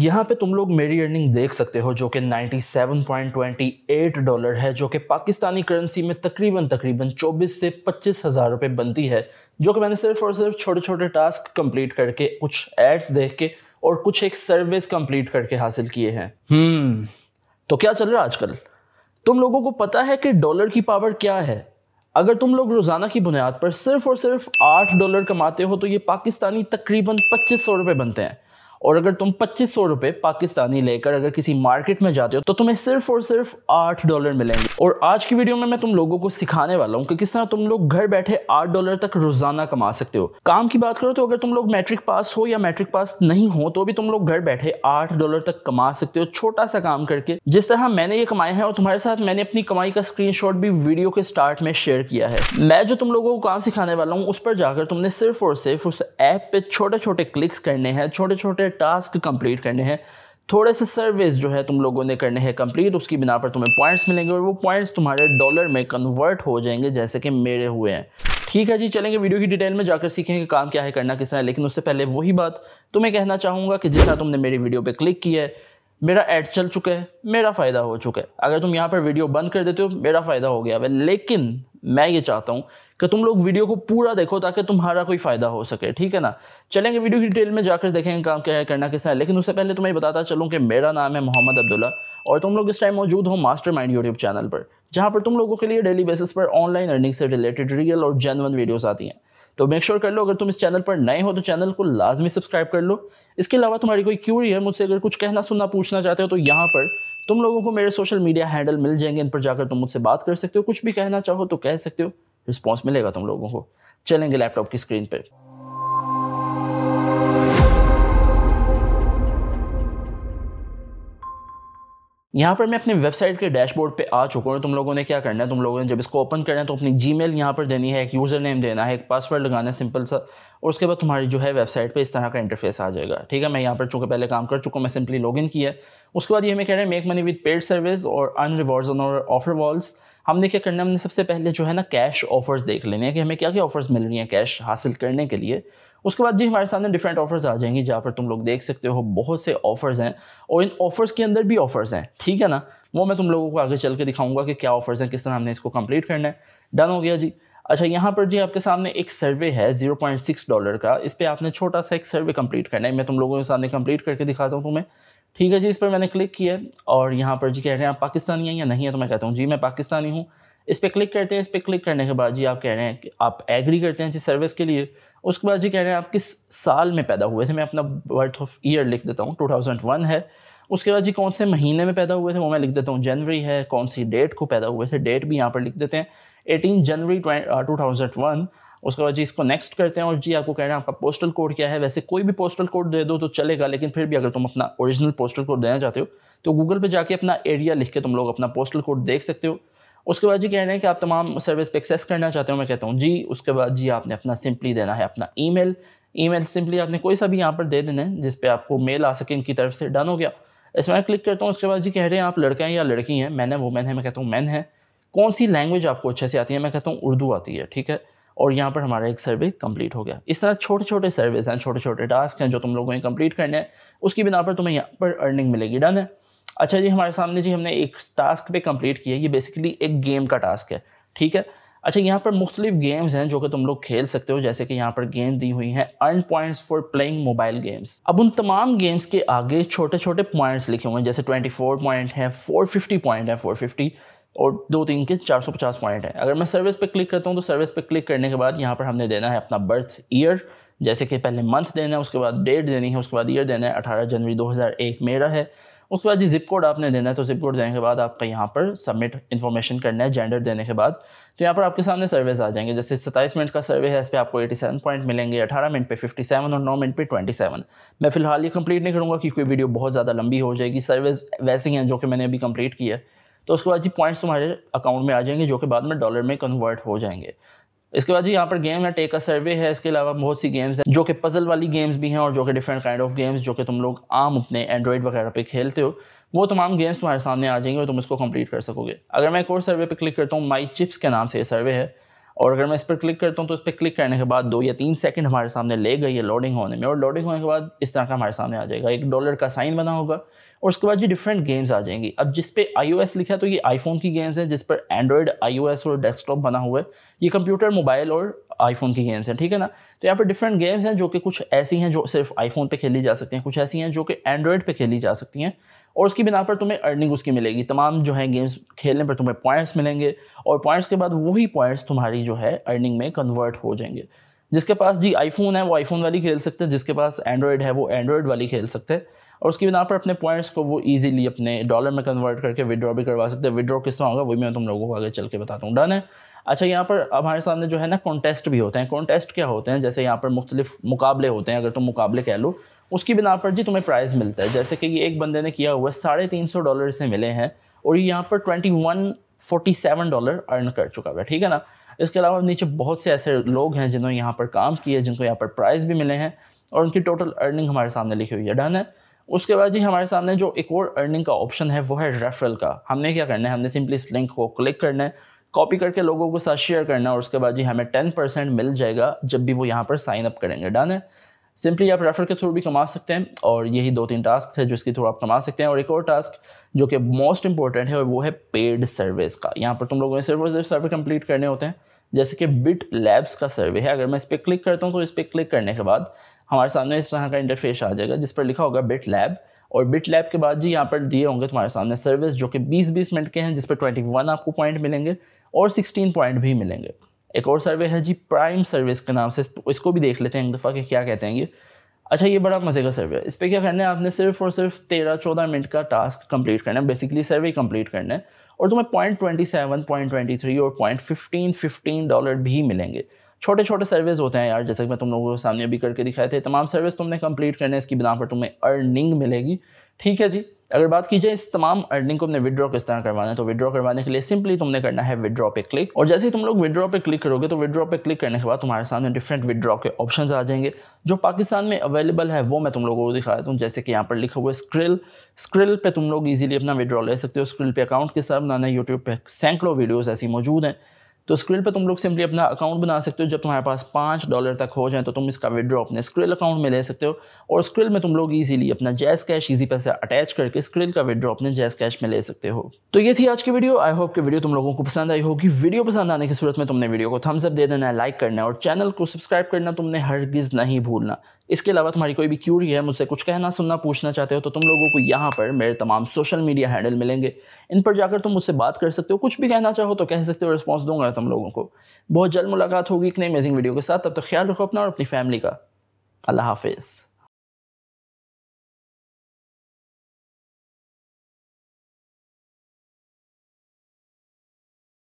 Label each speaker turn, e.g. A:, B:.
A: यहाँ पे तुम लोग मेरी अर्निंग देख सकते हो जो कि 97.28 डॉलर है जो कि पाकिस्तानी करेंसी में तकरीबन तकरीबन 24 से पच्चीस हज़ार रुपये बनती है जो कि मैंने सिर्फ और सिर्फ छोटे छोटे टास्क कंप्लीट करके कुछ एड्स देख के और कुछ एक सर्विस कंप्लीट करके हासिल किए हैं हम्म तो क्या चल रहा है आजकल तुम लोगों को पता है कि डॉलर की पावर क्या है अगर तुम लोग रोज़ाना की बुनियाद पर सिर्फ और सिर्फ आठ डॉलर कमाते हो तो ये पाकिस्तानी तकरीबन पच्चीस सौ रुपये बनते हैं और अगर तुम पच्चीस सौ रुपए पाकिस्तानी लेकर अगर किसी मार्केट में जाते हो तो तुम्हें सिर्फ और सिर्फ आठ डॉलर मिलेंगे और आज की वीडियो में मैं तुम लोगों को सिखाने वाला हूँ कि किस तरह तुम लोग घर बैठे आठ डॉलर तक रोजाना कमा सकते हो काम की बात करो तो अगर तुम लोग मैट्रिक पास हो या मैट्रिक पास नहीं हो तो भी तुम लोग घर बैठे आठ डॉलर तक कमा सकते हो छोटा सा काम करके जिस तरह मैंने ये कमाया है और तुम्हारे साथ मैंने अपनी कमाई का स्क्रीन भी वीडियो के स्टार्ट में शेयर किया है मैं जो तुम लोगों को काम सिखाने वाला हूँ उस पर जाकर तुमने सिर्फ और सिर्फ उस ऐप पे छोटे छोटे क्लिक्स करने हैं छोटे छोटे टास्क कंप्लीट करने हैं थोड़े से सर्विस जो है तुम लोगों ने करने हैं कंप्लीट उसकी बिना पर तुम्हें पॉइंट्स मिलेंगे और वो पॉइंट्स तुम्हारे डॉलर में कन्वर्ट हो जाएंगे जैसे कि मेरे हुए हैं ठीक है जी चलेंगे वीडियो की डिटेल में जाकर सीखेंगे कि काम क्या है करना किस तरह लेकिन उससे पहले वही बात तुम्हें तो कहना चाहूँगा कि जिस तुमने मेरी वीडियो पर क्लिक किया है मेरा ऐड चल चुका है मेरा फ़ायदा हो चुका है अगर तुम यहाँ पर वीडियो बंद कर देते हो मेरा फ़ायदा हो गया लेकिन मैं ये चाहता हूँ कि तुम लोग वीडियो को पूरा देखो ताकि तुम्हारा कोई फ़ायदा हो सके ठीक है ना चलेंगे वीडियो की डिटेल में जाकर देखेंगे काम क्या है करना किसना है लेकिन उससे पहले तुम्हें बताता चलूँ कि मेरा नाम है मोहम्मद अब्दुल्ला और तुम लोग इस टाइम मौजूद हो मास्टर माइंड यूट्यूब चैनल पर जहाँ पर तुम लोगों के लिए डेली बेसिस पर ऑनलाइन अर्निंग से रिलेटेड रियल और जेनवन वीडियोज़ आती हैं तो मेक श्योर sure कर लो अगर तुम इस चैनल पर नए हो तो चैनल को लाजमी सब्सक्राइब कर लो इसके अलावा तुम्हारी कोई क्यूरी है मुझसे अगर कुछ कहना सुनना पूछना चाहते हो तो यहाँ पर तुम लोगों को मेरे सोशल मीडिया हैंडल मिल जाएंगे इन पर जाकर तुम मुझसे बात कर सकते हो कुछ भी कहना चाहो तो कह सकते हो रिस्पॉन्स मिलेगा तुम लोगों को चलेंगे लैपटॉप की स्क्रीन पर यहाँ पर मैं अपनी वेबसाइट के डैशबोर्ड पे आ चुका हूँ तुम लोगों ने क्या करना है तुम लोगों ने जब इसको ओपन करना है तो अपनी जी मेल यहाँ पर देनी है एक यूज़र नेम देना है एक पासवर्ड लगाना है सिंपल सा और उसके बाद तुम्हारी जो है वेबसाइट पे इस तरह का इंटरफेस आ जाएगा ठीक है मैं यहाँ पर चूँकि पहले काम कर चुका हूँ मैं सिंपली लॉग इन किया उसके बाद ये मैं कह रहे हैं make money with paid service और अन रिवॉर्ड्स और ऑफर वॉल्स हम देखिए करने हमने सबसे पहले जो है ना कैश ऑफर्स देख लेने हैं कि हमें क्या क्या ऑफर्स मिल रही हैं कैश हासिल करने के लिए उसके बाद जी हमारे सामने डिफरेंट ऑफर्स आ जाएंगी जहाँ पर तुम लोग देख सकते हो बहुत से ऑफर्स हैं और इन ऑफर्स के अंदर भी ऑफर्स हैं ठीक है ना वो मैं तुम लोगों को आगे चल के दिखाऊंगा कि क्या ऑफर्स हैं किस तरह हमने इसको कंप्लीट करना है डन हो गया जी अच्छा यहाँ पर जी आपके सामने एक सर्वे है 0.6 डॉलर का इस पर आपने छोटा सा एक सर्वे कंप्लीट करना है मैं तुम लोगों के सामने कंप्लीट करके दिखाता हूँ तुम्हें ठीक है जी इस पर मैंने क्लिक किया और यहाँ पर जी कह रहे हैं आप पाकिस्तानी हैं या नहीं है तो मैं कहता हूँ जी मैं पाकिस्तानी हूँ इस पर क्लिक करते हैं इस पर क्लिक करने के बाद जी आप कह रहे हैं कि आप एग्री करते हैं जी सर्विस के लिए उसके बाद जी कह रहे हैं आप किस साल में पैदा हुए थे मैं अपना बर्थ ऑफ ईयर लिख देता हूँ टू है उसके बाद जी कौन से महीने में पैदा हुए थे वो मैं लिख देता हूँ जनवरी है कौन सी डेट को पैदा हुए थे डेट भी यहाँ पर लिख देते हैं eighteen January two thousand one उसके बाद जी इसको नेक्स्ट करते हैं और जी आपको कहना है आपका पोस्टल कोड क्या है वैसे कोई भी पोस्टल कोड दे दो तो चलेगा लेकिन फिर भी अगर तुम अपना ओरिजिनल पोस्टल कोड देना चाहते हो तो गूगल पर जाके अपना एरिया लिख के तुम लोग अपना पोस्टल कोड देख सकते हो उसके बाद जी कह रहे हैं कि आप तमाम सर्विस पे एक्सेस करना चाहते हो मैं कहता हूँ जी उसके बाद जी आपने अपना सिंपली देना है अपना ईमेल ईमेल सिंपली आपने कोई सा भी यहाँ पर दे देना है जिस पे आपको मेल आ सके इनकी तरफ से डन हो गया इसमें मैं क्लिक करता हूँ उसके बाद जी कह रहे हैं आप लड़का हैं या लड़की हैं मैन है वुमेन है मैं कहता हूँ मैन है कौन सी लैंग्वेज आपको अच्छे से आती है मैं कहता हूँ उर्दू आती है ठीक है और यहाँ पर हमारा एक सर्वे कंप्लीट हो गया इस तरह छोटे छोटे सर्विस हैं छोटे छोटे टास्क हैं जो तुम लोगों ने कंप्लीट करने हैं उसकी बिना पर तुम्हें यहाँ पर अर्निंग मिलेगी डन है अच्छा जी हमारे सामने जी हमने एक टास्क पे कंप्लीट किया ये बेसिकली एक गेम का टास्क है ठीक है अच्छा यहाँ पर मुख्तलिफ गेम्स हैं जो कि तुम लोग खेल सकते हो जैसे कि यहाँ पर गेम दी हुई हैं earn points for playing mobile games अब उन तमाम गेम्स के आगे छोटे छोटे पॉइंट्स लिखे हुए हैं जैसे 24 पॉइंट फोर 450 पॉइंट फोर 450 और दो तीन के 450 पॉइंट हैं अगर मैं सर्विस पे क्लिक करता हूँ तो सर्विस पे क्लिक करने के बाद यहाँ पर हमने देना है अपना बर्थ ईयर जैसे कि पहले मंथ देना है उसके बाद डेट देनी है उसके बाद ईयर देना है अठारह जनवरी एक मेरा है उसके बाद जी जिप कोड आपने देना है तो जिप कोड देने के बाद आपका यहाँ पर सबमिट इन्फॉर्मेशन करना है जेंडर देने के बाद तो यहाँ पर आपके सामने सर्वेस आ जाएंगे जैसे सत्ताईस मिनट का सर्वे है इस पर आपको 87 पॉइंट मिलेंगे 18 मिनट पे 57 और 9 मिनट पे 27 मैं फिलहाल ये कंप्लीट नहीं करूँगा क्योंकि वीडियो बहुत ज़्यादा लंबी हो जाएगी सर्विस वैसे ही हैं जो कि मैंने अभी कम्प्लीट की है तो उसके बाद जी पॉइंट्स तुम्हारे अकाउंट में आ जाएंगे जो कि बाद में डॉलर में कन्वर्ट हो जाएंगे इसके बाद जी यहाँ पर गेम है टेक अ सर्वे है इसके अलावा बहुत सी गेम्स हैं जो कि पजल वाली गेम्स भी हैं और जो कि डिफरेंट काइंड ऑफ गेम्स जो कि तुम लोग आम अपने एंड्रॉयड वगैरह पे खेलते हो वो तमाम गेम्स तुम्हारे सामने आ जाएंगे और तुम इसको कंप्लीट कर सकोगे अगर मैं एक और सर्वे पे क्लिक करता हूँ माई चिप्स के नाम से ये सर्वे है और अगर मैं इस पर क्लिक करता हूँ तो इस पर क्लिक करने के बाद दो या तीन सेकंड हमारे सामने ले गई है लोडिंग होने में और लोडिंग होने के बाद इस तरह का हमारे सामने आ जाएगा एक डॉलर का साइन बना होगा और उसके बाद ये डिफरेंट गेम्स आ जाएंगी अब जिस पे आईओएस लिखा है तो ये आईफोन की गेम्स हैं जिस पर एंड्रॉयड आईओएस और डेस्कटॉप बना हुआ है ये कंप्यूटर मोबाइल और आईफोन की गेम्स हैं ठीक है ना तो यहाँ पर डिफरेंट गेम्स हैं जो कि कुछ ऐसी हैं जो सिर्फ आईफोन पे खेली जा सकती हैं कुछ ऐसी हैं जो कि एंड्रॉयड पे खेली जा सकती हैं और उसकी बिना पर तुम्हें अर्निंग उसकी मिलेगी तमाम जो है गेम्स खेलने पर तुम्हें पॉइंट्स मिलेंगे और पॉइंट्स के बाद वही पॉइंट्स तुम्हारी जो है अर्निंग में कन्वर्ट हो जाएंगे जिसके पास जी आईफोन है वो आईफोन वाली खेल सकते हैं जिसके पास एंड्रॉयड है वो एंड्रॉयड वाली खेल सकते हैं और उसकी बिना पर अपने पॉइंट्स को वो ईजिली अपने डॉलर में कन्वर्ट करके विद्रॉ भी करवा सकते हैं विद्रॉ किस तरह होगा वही मैं तुम लोगों को आगे चल के बताता हूँ डन है अच्छा यहाँ पर हमारे सामने जो है ना कॉन्टेस्ट भी होते हैं कॉन्टेस्ट क्या होते हैं जैसे यहाँ पर मुख्तलिफ मुकाबले होते हैं अगर तुम मुकाबले कह लो उसकी बिना पर जी तुम्हें प्राइज़ मिलता है जैसे कि ये एक बंदे ने किया हुआ साढ़े तीन सौ डॉलर से मिले हैं और ये यहाँ पर twenty one forty seven dollar earn कर चुका है ठीक है ना इसके अलावा नीचे बहुत से ऐसे लोग हैं जिन्होंने यहाँ पर काम किए जिनको यहाँ पर प्राइज़ भी मिले हैं और उनकी टोटल अर्निंग हमारे सामने लिखी हुई है डन है उसके बाद जी हमारे सामने जो एक और अर्निंग का ऑप्शन है वो है रेफरल का हमने क्या करना है हमने सिंपली इस लिंक को क्लिक करना है कॉपी करके लोगों के साथ शेयर करना है और उसके बाद जी हमें टेन परसेंट मिल जाएगा जब भी वो यहाँ पर साइन अप करेंगे डन है सिंपली आप रेफर के थ्रू भी कमा सकते हैं और यही दो तीन टास्क है जिसके थ्रू आप कमा सकते हैं और एक और टास्क जो कि मोस्ट इंपॉर्टेंट है और वो है पेड सर्विस का यहाँ पर तुम लोगों ने सिर्फ और सिर्फ सर्वे कंप्लीट करने होते हैं जैसे कि बिट लैब्स का सर्वे है अगर मैं इस पर क्लिक करता हूँ तो इस पर क्लिक करने के बाद हमारे सामने इस तरह का इंटरफेस आ जाएगा जिस पर लिखा होगा बिट लैब और बिट लैब के बाद जी यहाँ पर दिए होंगे तुम्हारे सामने सर्विस जो कि 20-20 मिनट के हैं जिस पर 21 आपको पॉइंट मिलेंगे और 16 पॉइंट भी मिलेंगे एक और सर्वे है जी प्राइम सर्विस के नाम से इसको भी देख लेते हैं एक दफ़ा कि क्या कहते हैं ये अच्छा ये बड़ा मज़े का सर्वे है इस पर क्या करना है आपने सिर्फ और सिर्फ तेरह चौदह मिनट का टास्क कम्प्लीट करना है बेसिकली सर्वे कम्प्लीट करना है और तुम्हें point twenty seven point twenty three और पॉइंट फिफ्टीन फिफ्टीन डॉलर भी मिलेंगे छोटे छोटे सर्विस होते हैं यार जैसे कि मैं तुम लोगों के सामने अभी करके दिखाए थे तमाम सर्विस तुमने कंप्लीट करने इसकी बिना पर तुम्हें अर्निंग मिलेगी ठीक है जी अगर बात की जाए इस तमाम अर्निंग को अपने विड्रॉ किस तरह करवाना है तो विड्रॉ करवाने के लिए सिंपली तुमने करना है विड्रॉ पे क्लिक और जैसे ही तुम लोग विड्रॉ पे क्लिक करोगे तो विड्रॉ पे क्लिक करने के बाद तुम्हारे सामने डिफरेंट विड्रॉ के ऑप्शन आ जाएंगे जो पाकिस्तान में अवेलेबल है वो मैं तुम लोगों को दिखा देता हूँ जैसे कि यहाँ पर लिखे हुए स्क्रिल स्क्रिल पे तुम लोग ईजिली अपना विड्रॉ ले सकते हो स्क्रिल पे अकाउंट किस तरह बनाना है यूट्यूब पर सैकड़ों वीडियोज़ ऐसी मौजूद हैं तो स्क्रिल पे तुम लोग सिंपली अपना अकाउंट बना सकते हो जब तुम्हारे पास पाँच डॉलर तक हो जाए तो तुम इसका विड्रॉ अपने स्क्रिल अकाउंट में ले सकते हो और स्क्रिल में तुम लोग ईजिली अपना JazzCash Easypaisa attach करके स्क्रिल का विड्रॉ अपने जैस कैश में ले सकते हो तो ये थी आज की वीडियो आई होप कि वीडियो तुम लोगों को पसंद आई होगी वीडियो पसंद आने की सूरत में तुमने वीडियो को थम्सअप दे देना है लाइक करना है और चैनल को सब्सक्राइब करना तुमने हर नहीं भूलना इसके अलावा तुम्हारी कोई भी क्यूरी है मुझसे कुछ कहना सुनना पूछना चाहते हो तो तुम लोगों को यहाँ पर मेरे तमाम सोशल मीडिया हैंडल मिलेंगे इन पर जाकर तुम मुझसे बात कर सकते हो कुछ भी कहना चाहो तो कह सकते हो रिस्पॉन्स दूंगा तुम लोगों को बहुत जल्द मुलाकात होगी एक नई अमेजिंग वीडियो के साथ तब तक ख्याल रखो अपना और अपनी फैमिली का अल्लाह हाफिज़